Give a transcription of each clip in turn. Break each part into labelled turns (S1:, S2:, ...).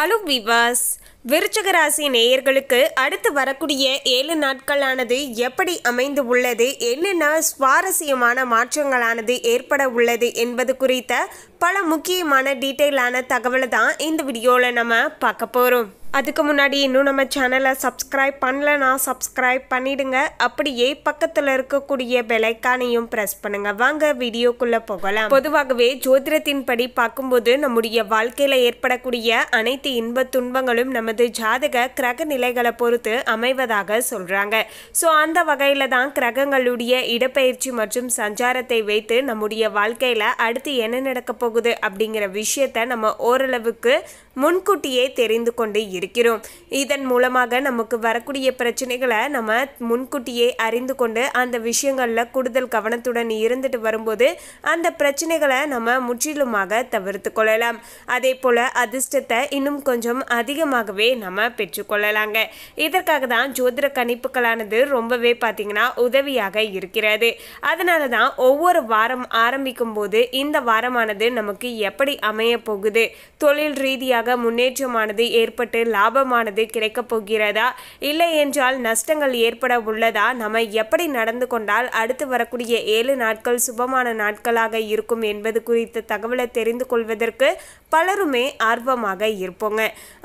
S1: Hello viewers, விருச்சகராசி ராசி நேயர்களுக்கு அடுத்து வரக்கூடிய ஏழு நாட்களானது எப்படி அமைந்து உள்ளது என்னென்ன சுவாரஸ்யமான மாற்றங்களானது ஏற்பட உள்ளது என்பது குறித்த பல முக்கியமான டீட்டெயிலான தகவலை தான் இந்த வீடியோவில் நம்ம பார்க்க போகிறோம் அதுக்கு முன்னாடி இன்னும் நம்ம சேனலை சப்ஸ்கிரைப் பண்ணலன்னா சப்ஸ்கிரைப் பண்ணிடுங்க அப்படியே பக்கத்தில் இருக்கக்கூடிய பெலைக்கானையும் ப்ரெஸ் பண்ணுங்க வாங்க வீடியோக்குள்ளே போகலாம் பொதுவாகவே ஜோதிடத்தின் படி பார்க்கும்போது நம்முடைய வாழ்க்கையில் ஏற்படக்கூடிய அனைத்து இன்ப துன்பங்களும் நம்ம நமது ஜாதக கிரக நிலைகளை பொறுத்து அமைவதாக சொல்கிறாங்க ஸோ அந்த வகையில் தான் கிரகங்களுடைய இடப்பெயர்ச்சி மற்றும் சஞ்சாரத்தை வைத்து நம்முடைய வாழ்க்கையில் அடுத்து என்ன நடக்க போகுது அப்படிங்கிற விஷயத்தை நம்ம ஓரளவுக்கு முன்கூட்டியே தெரிந்து கொண்டு இருக்கிறோம் இதன் மூலமாக நமக்கு வரக்கூடிய பிரச்சனைகளை நம்ம முன்கூட்டியே அறிந்து கொண்டு அந்த விஷயங்களில் கூடுதல் கவனத்துடன் இருந்துட்டு வரும்போது அந்த பிரச்சனைகளை நம்ம முற்றிலுமாக தவிர்த்து கொள்ளலாம் அதே போல் அதிர்ஷ்டத்தை இன்னும் கொஞ்சம் அதிகமாகவே ஆகவே நம்ம பெற்றுக்கொள்ளலாங்க இதற்காக தான் ஜோதிட கணிப்புகளானது ரொம்பவே பார்த்தீங்கன்னா உதவியாக இருக்கிறது அதனால தான் ஒவ்வொரு வாரம் ஆரம்பிக்கும் போது இந்த வாரமானது நமக்கு எப்படி அமைய போகுது தொழில் ரீதியாக முன்னேற்றமானது ஏற்பட்டு லாபமானது கிடைக்கப் போகிறதா இல்லை என்றால் நஷ்டங்கள் ஏற்பட உள்ளதா நம்ம எப்படி நடந்து கொண்டால் அடுத்து வரக்கூடிய ஏழு நாட்கள் சுபமான நாட்களாக இருக்கும் என்பது குறித்த தகவலை தெரிந்து கொள்வதற்கு பலருமே ஆர்வமாக இருப்போங்க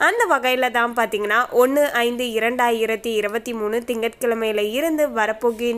S1: அந்த வகையில் தான் பார்த்தீங்கன்னா ஒன்று ஐந்து இரண்டாயிரத்தி இருபத்தி மூணு திங்கட்கிழமையில் இருந்து வரப்போகின்ற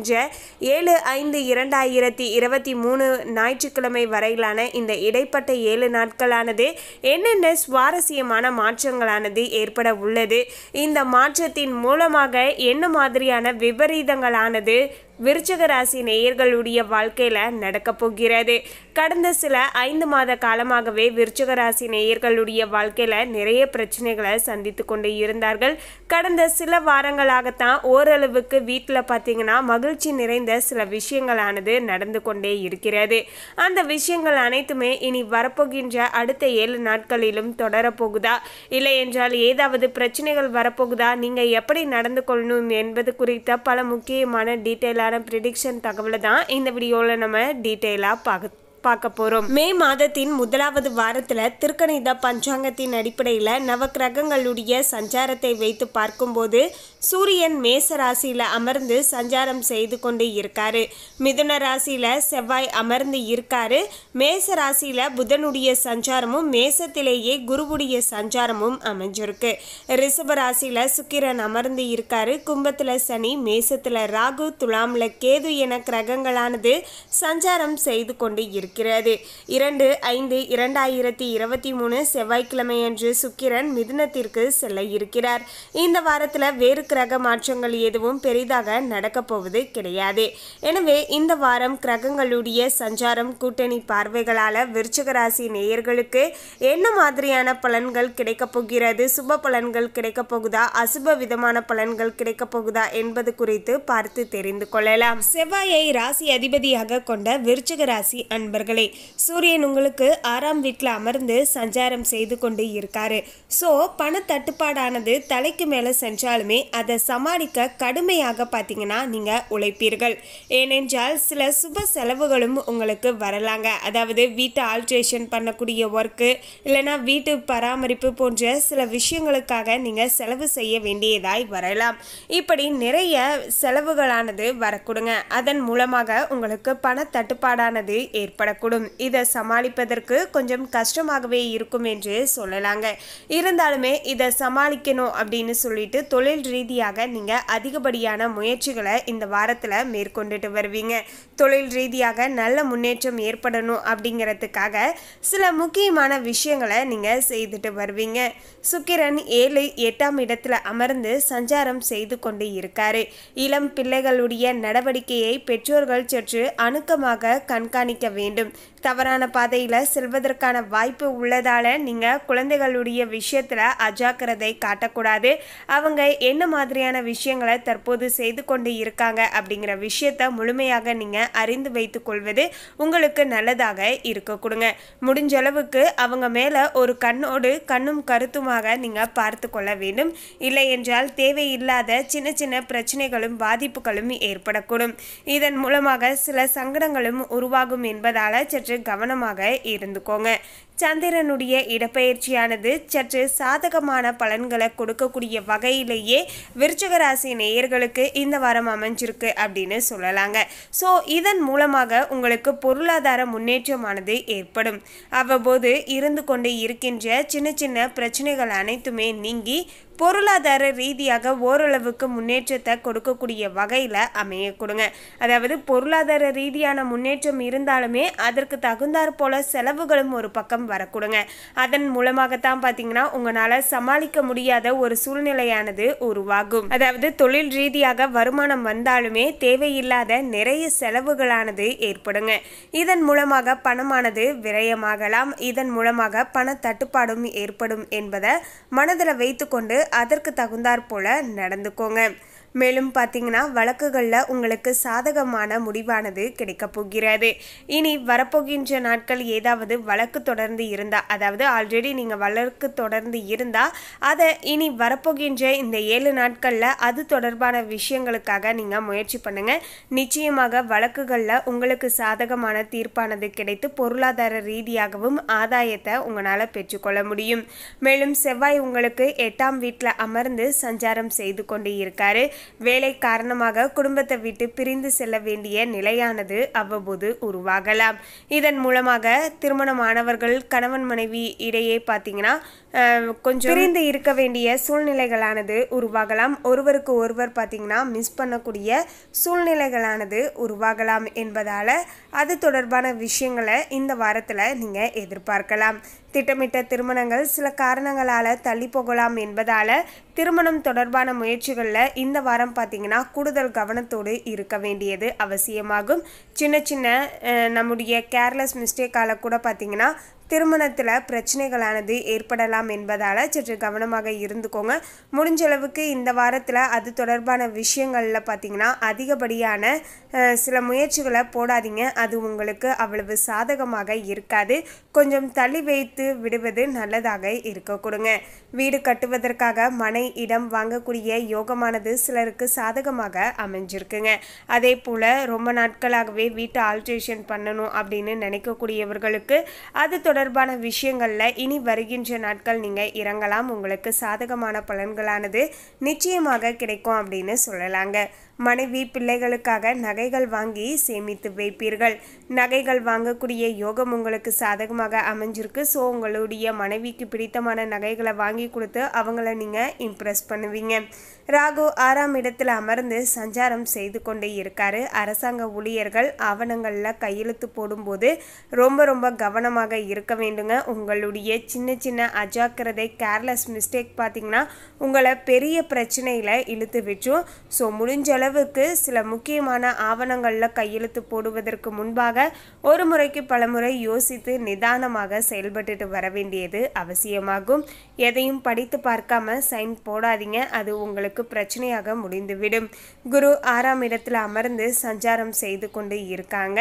S1: ஏழு ஐந்து இரண்டாயிரத்தி இருபத்தி மூணு ஞாயிற்றுக்கிழமை வரையிலான இந்த இடைப்பட்ட ஏழு நாட்களானது என்னென்ன சுவாரஸ்யமான மாற்றங்களானது ஏற்பட உள்ளது இந்த மாற்றத்தின் மூலமாக என்ன மாதிரியான விபரீதங்களானது விருச்சக ராசி நேயர்களுடைய வாழ்க்கையில் நடக்க போகிறது கடந்த சில ஐந்து மாத காலமாகவே விருச்சக ராசி நேயர்களுடைய வாழ்க்கையில் நிறைய பிரச்சனைகளை சந்தித்து கொண்டு இருந்தார்கள் கடந்த சில வாரங்களாகத்தான் ஓரளவுக்கு வீட்டில் பார்த்தீங்கன்னா மகிழ்ச்சி நிறைந்த சில விஷயங்களானது நடந்து கொண்டே இருக்கிறது அந்த விஷயங்கள் அனைத்துமே இனி வரப்போகின்ற அடுத்த ஏழு நாட்களிலும் தொடரப்போகுதா இல்லை என்றால் ஏதாவது பிரச்சனைகள் வரப்போகுதா நீங்கள் எப்படி நடந்து கொள்ளணும் என்பது குறித்த பல முக்கியமான டீட்டெயிலாக உண்டான ப்ரிடிக்ஷன் தகவலை தான் இந்த வீடியோவில் நம்ம டீட்டெயிலாக பார்க்க பார்க்க போகிறோம் மே மாதத்தின் முதலாவது வாரத்தில் திருக்கணித பஞ்சாங்கத்தின் அடிப்படையில் நவக்கிரகங்களுடைய சஞ்சாரத்தை வைத்து பார்க்கும்போது சூரியன் மேச ராசியில் அமர்ந்து சஞ்சாரம் செய்து கொண்டு இருக்காரு மிதுன ராசியில் செவ்வாய் அமர்ந்து இருக்காரு மேச ராசியில் புதனுடைய சஞ்சாரமும் மேசத்திலேயே குருவுடைய சஞ்சாரமும் அமைஞ்சிருக்கு ரிஷப ராசியில் சுக்கிரன் அமர்ந்து இருக்காரு கும்பத்தில் சனி மேசத்தில் ராகு துலாமில் கேது என கிரகங்களானது சஞ்சாரம் செய்து கொண்டு இருக்கு இருக்கிறது இரண்டு ஐந்து இரண்டாயிரத்தி இருபத்தி மூணு செவ்வாய்க்கிழமையன்று சுக்கிரன் மிதுனத்திற்கு செல்ல இருக்கிறார் இந்த வாரத்தில் வேறு கிரக மாற்றங்கள் எதுவும் பெரிதாக நடக்கப்போவது போவது கிடையாது எனவே இந்த வாரம் கிரகங்களுடைய சஞ்சாரம் கூட்டணி பார்வைகளால் விருச்சக ராசி நேயர்களுக்கு என்ன மாதிரியான பலன்கள் கிடைக்கப் போகிறது சுப பலன்கள் கிடைக்கப் போகுதா அசுப விதமான பலன்கள் கிடைக்கப் போகுதா என்பது குறித்து பார்த்து தெரிந்து கொள்ளலாம் செவ்வாயை ராசி அதிபதியாக கொண்ட விருச்சக ராசி அன்பர் நண்பர்களே சூரியன் உங்களுக்கு ஆறாம் வீட்டில் அமர்ந்து சஞ்சாரம் செய்து கொண்டு இருக்காரு ஸோ பண தட்டுப்பாடானது தலைக்கு மேலே சென்றாலுமே அதை சமாளிக்க கடுமையாக பார்த்தீங்கன்னா நீங்கள் உழைப்பீர்கள் ஏனென்றால் சில சுப செலவுகளும் உங்களுக்கு வரலாங்க அதாவது வீட்டை ஆல்ட்ரேஷன் பண்ணக்கூடிய ஒர்க்கு இல்லைனா வீட்டு பராமரிப்பு போன்ற சில விஷயங்களுக்காக நீங்கள் செலவு செய்ய வேண்டியதாய் வரலாம் இப்படி நிறைய செலவுகளானது வரக்கூடுங்க அதன் மூலமாக உங்களுக்கு பண தட்டுப்பாடானது ஏற்படும் ஏற்படக்கூடும் இதை சமாளிப்பதற்கு கொஞ்சம் கஷ்டமாகவே இருக்கும் என்று சொல்லலாங்க இருந்தாலுமே இதை சமாளிக்கணும் அப்படின்னு சொல்லிட்டு தொழில் ரீதியாக நீங்கள் அதிகப்படியான முயற்சிகளை இந்த வாரத்தில் மேற்கொண்டுட்டு வருவீங்க தொழில் ரீதியாக நல்ல முன்னேற்றம் ஏற்படணும் அப்படிங்கிறதுக்காக சில முக்கியமான விஷயங்களை நீங்கள் செய்துட்டு வருவீங்க சுக்கிரன் ஏழு எட்டாம் இடத்துல அமர்ந்து சஞ்சாரம் செய்து கொண்டு இருக்காரு இளம் பிள்ளைகளுடைய நடவடிக்கையை பெற்றோர்கள் சற்று அணுக்கமாக கண்காணிக்க வேண்டும் வேண்டும் தவறான பாதையில் செல்வதற்கான வாய்ப்பு உள்ளதால் நீங்கள் குழந்தைகளுடைய விஷயத்தில் அஜாக்கிரதை காட்டக்கூடாது அவங்க என்ன மாதிரியான விஷயங்களை தற்போது செய்து கொண்டு இருக்காங்க அப்படிங்கிற விஷயத்த முழுமையாக நீங்கள் அறிந்து வைத்து கொள்வது உங்களுக்கு நல்லதாக இருக்க கொடுங்க முடிஞ்ச அளவுக்கு அவங்க மேலே ஒரு கண்ணோடு கண்ணும் கருத்துமாக நீங்கள் பார்த்து கொள்ள வேண்டும் இல்லை என்றால் தேவையில்லாத சின்ன சின்ன பிரச்சனைகளும் பாதிப்புகளும் ஏற்படக்கூடும் இதன் மூலமாக சில சங்கடங்களும் உருவாகும் என்பதால் அதனால் சற்று கவனமாக இருந்துக்கோங்க சந்திரனுடைய இடப்பெயர்ச்சியானது சற்று சாதகமான பலன்களை கொடுக்கக்கூடிய வகையிலேயே விருச்சகராசி நேயர்களுக்கு இந்த வாரம் அமைஞ்சிருக்கு அப்படின்னு சொல்லலாங்க ஸோ இதன் மூலமாக உங்களுக்கு பொருளாதார முன்னேற்றமானது ஏற்படும் அவ்வப்போது இருந்து கொண்டு இருக்கின்ற சின்ன சின்ன பிரச்சனைகள் அனைத்துமே நீங்கி பொருளாதார ரீதியாக ஓரளவுக்கு முன்னேற்றத்தை கொடுக்கக்கூடிய வகையில் அமைய கொடுங்க அதாவது பொருளாதார ரீதியான முன்னேற்றம் இருந்தாலுமே அதற்கு தகுந்தாற் போல செலவுகளும் ஒரு பக்கம் வரக்கூடுங்க அதன் மூலமாகத்தான் பார்த்தீங்கன்னா உங்களால் சமாளிக்க முடியாத ஒரு சூழ்நிலையானது உருவாகும் அதாவது தொழில் ரீதியாக வருமானம் வந்தாலுமே தேவையில்லாத நிறைய செலவுகளானது ஏற்படுங்க இதன் மூலமாக பணமானது விரயமாகலாம் இதன் மூலமாக பண தட்டுப்பாடும் ஏற்படும் என்பதை மனதில் வைத்துக்கொண்டு அதற்கு தகுந்தாற் போல நடந்துக்கோங்க மேலும் பார்த்தீங்கன்னா வழக்குகளில் உங்களுக்கு சாதகமான முடிவானது கிடைக்கப் போகிறது இனி வரப்போகின்ற நாட்கள் ஏதாவது வழக்கு தொடர்ந்து இருந்தால் அதாவது ஆல்ரெடி நீங்கள் வழக்கு தொடர்ந்து இருந்தால் அதை இனி வரப்போகின்ற இந்த ஏழு நாட்களில் அது தொடர்பான விஷயங்களுக்காக நீங்கள் முயற்சி பண்ணுங்கள் நிச்சயமாக வழக்குகளில் உங்களுக்கு சாதகமான தீர்ப்பானது கிடைத்து பொருளாதார ரீதியாகவும் ஆதாயத்தை உங்களால் பெற்றுக்கொள்ள முடியும் மேலும் செவ்வாய் உங்களுக்கு எட்டாம் வீட்டில் அமர்ந்து சஞ்சாரம் செய்து கொண்டு இருக்காரு வேலை காரணமாக குடும்பத்தை விட்டு பிரிந்து செல்ல வேண்டிய நிலையானது அவ்வப்போது உருவாகலாம் இதன் மூலமாக திருமணமானவர்கள் கணவன் மனைவி இடையே பார்த்தீங்கன்னா கொஞ்சம் பிரிந்து இருக்க வேண்டிய சூழ்நிலைகளானது உருவாகலாம் ஒருவருக்கு ஒருவர் பார்த்தீங்கன்னா மிஸ் பண்ணக்கூடிய சூழ்நிலைகளானது உருவாகலாம் என்பதால் அது தொடர்பான விஷயங்களை இந்த வாரத்தில் நீங்கள் எதிர்பார்க்கலாம் திட்டமிட்ட திருமணங்கள் சில காரணங்களால் தள்ளி போகலாம் என்பதால் திருமணம் தொடர்பான முயற்சிகளில் இந்த வாரம் பார்த்திங்கன்னா கூடுதல் கவனத்தோடு இருக்க வேண்டியது அவசியமாகும் சின்ன சின்ன நம்முடைய கேர்லெஸ் மிஸ்டேக்கால் கூட பார்த்திங்கன்னா திருமணத்தில் பிரச்சனைகளானது ஏற்படலாம் என்பதால் சற்று கவனமாக இருந்துக்கோங்க முடிஞ்சளவுக்கு இந்த வாரத்தில் அது தொடர்பான விஷயங்களில் பார்த்திங்கன்னா அதிகப்படியான சில முயற்சிகளை போடாதீங்க அது உங்களுக்கு அவ்வளவு சாதகமாக இருக்காது கொஞ்சம் தள்ளி வைத்து விடுவது நல்லதாக இருக்க கொடுங்க வீடு கட்டுவதற்காக மனை இடம் வாங்கக்கூடிய யோகமானது சிலருக்கு சாதகமாக அமைஞ்சிருக்குங்க அதே போல் ரொம்ப நாட்களாகவே வீட்டை ஆல்ட்ரேஷன் பண்ணணும் அப்படின்னு நினைக்கக்கூடியவர்களுக்கு அது தொடர் தொடர்பான விஷயங்களில் இனி வருகின்ற நாட்கள் நீங்கள் இறங்கலாம் உங்களுக்கு சாதகமான பலன்களானது நிச்சயமாக கிடைக்கும் அப்படின்னு சொல்லலாங்க மனைவி பிள்ளைகளுக்காக நகைகள் வாங்கி சேமித்து வைப்பீர்கள் நகைகள் வாங்கக்கூடிய யோகம் உங்களுக்கு சாதகமாக அமைஞ்சிருக்கு ஸோ உங்களுடைய மனைவிக்கு பிடித்தமான நகைகளை வாங்கி கொடுத்து அவங்கள நீங்கள் இம்ப்ரெஸ் பண்ணுவீங்க ராகு ஆறாம் இடத்தில் அமர்ந்து சஞ்சாரம் செய்து கொண்டே இருக்காரு அரசாங்க ஊழியர்கள் ஆவணங்களில் கையெழுத்து போடும்போது ரொம்ப ரொம்ப கவனமாக இருக்க வேண்டுங்க உங்களுடைய சின்ன சின்ன அஜாக்கிரதை கேர்லெஸ் மிஸ்டேக் பார்த்தீங்கன்னா உங்களை பெரிய பிரச்சனையில் இழுத்து வச்சும் ஸோ முடிஞ்சளவு செலவுக்கு சில முக்கியமான ஆவணங்களில் கையெழுத்து போடுவதற்கு முன்பாக ஒரு முறைக்கு பலமுறை யோசித்து நிதானமாக செயல்பட்டுட்டு வர வேண்டியது அவசியமாகும் எதையும் படித்து பார்க்காம சைன் போடாதீங்க அது உங்களுக்கு பிரச்சனையாக முடிந்துவிடும் குரு ஆறாம் இடத்தில் அமர்ந்து சஞ்சாரம் செய்து கொண்டு இருக்காங்க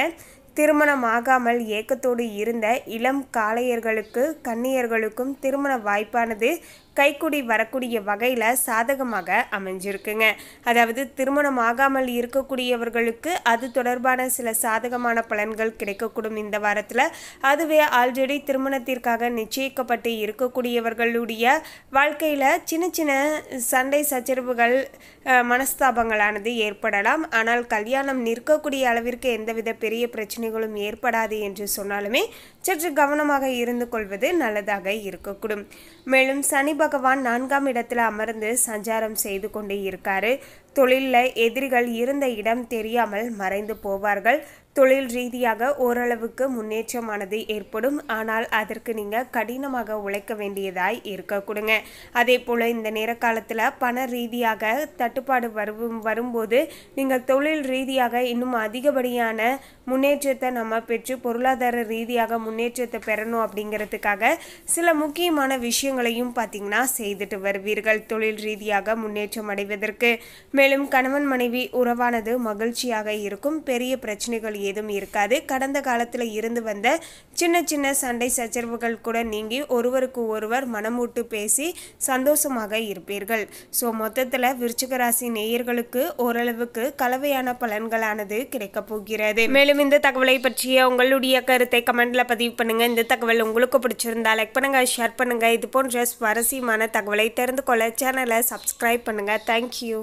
S1: திருமணம் ஆகாமல் ஏக்கத்தோடு இருந்த இளம் காளையர்களுக்கு கன்னியர்களுக்கும் திருமண வாய்ப்பானது கைக்குடி வரக்கூடிய வகையில் சாதகமாக அமைஞ்சிருக்குங்க அதாவது திருமணம் ஆகாமல் இருக்கக்கூடியவர்களுக்கு அது தொடர்பான சில சாதகமான பலன்கள் கிடைக்கக்கூடும் இந்த வாரத்தில் அதுவே ஆல்ரெடி திருமணத்திற்காக நிச்சயிக்கப்பட்டு இருக்கக்கூடியவர்களுடைய வாழ்க்கையில் சின்ன சின்ன சண்டை சச்சரவுகள் மனஸ்தாபங்களானது ஏற்படலாம் ஆனால் கல்யாணம் நிற்கக்கூடிய அளவிற்கு எந்தவித பெரிய பிரச்சனை பிரச்சனைகளும் ஏற்படாது என்று சொன்னாலுமே சற்று கவனமாக இருந்து கொள்வது நல்லதாக இருக்கக்கூடும் மேலும் சனி பகவான் நான்காம் இடத்தில் அமர்ந்து சஞ்சாரம் செய்து கொண்டே இருக்காரு தொழிலில் எதிரிகள் இருந்த இடம் தெரியாமல் மறைந்து போவார்கள் தொழில் ரீதியாக ஓரளவுக்கு முன்னேற்றமானது ஏற்படும் ஆனால் அதற்கு நீங்கள் கடினமாக உழைக்க வேண்டியதாய் இருக்க கொடுங்க அதே போல் இந்த நேர காலத்தில் பண ரீதியாக தட்டுப்பாடு வரும் வரும்போது நீங்கள் தொழில் ரீதியாக இன்னும் அதிகப்படியான முன்னேற்றத்தை நம்ம பெற்று பொருளாதார ரீதியாக முன்னேற்றத்தை பெறணும் அப்படிங்கிறதுக்காக சில முக்கியமான விஷயங்களையும் பார்த்திங்கன்னா செய்துட்டு வருவீர்கள் தொழில் ரீதியாக முன்னேற்றம் அடைவதற்கு மே மேலும் கணவன் மனைவி உறவானது மகிழ்ச்சியாக இருக்கும் பெரிய பிரச்சனைகள் ஏதும் இருக்காது கடந்த காலத்தில் இருந்து வந்த சின்ன சின்ன சண்டை சச்சரவுகள் கூட நீங்கி ஒருவருக்கு ஒருவர் மனமூட்டு பேசி சந்தோஷமாக இருப்பீர்கள் ஸோ மொத்தத்தில் விருச்சிக நேயர்களுக்கு ஓரளவுக்கு கலவையான பலன்களானது கிடைக்கப் போகிறது மேலும் இந்த தகவலை பற்றிய உங்களுடைய கருத்தை கமெண்டில் பதிவு பண்ணுங்க இந்த தகவல் உங்களுக்கு பிடிச்சிருந்தா லைக் பண்ணுங்க ஷேர் பண்ணுங்க இது போன்ற சுவாரஸ்யமான தகவலை தெரிந்து கொள்ள சேனலை சப்ஸ்கிரைப் பண்ணுங்க தேங்க்யூ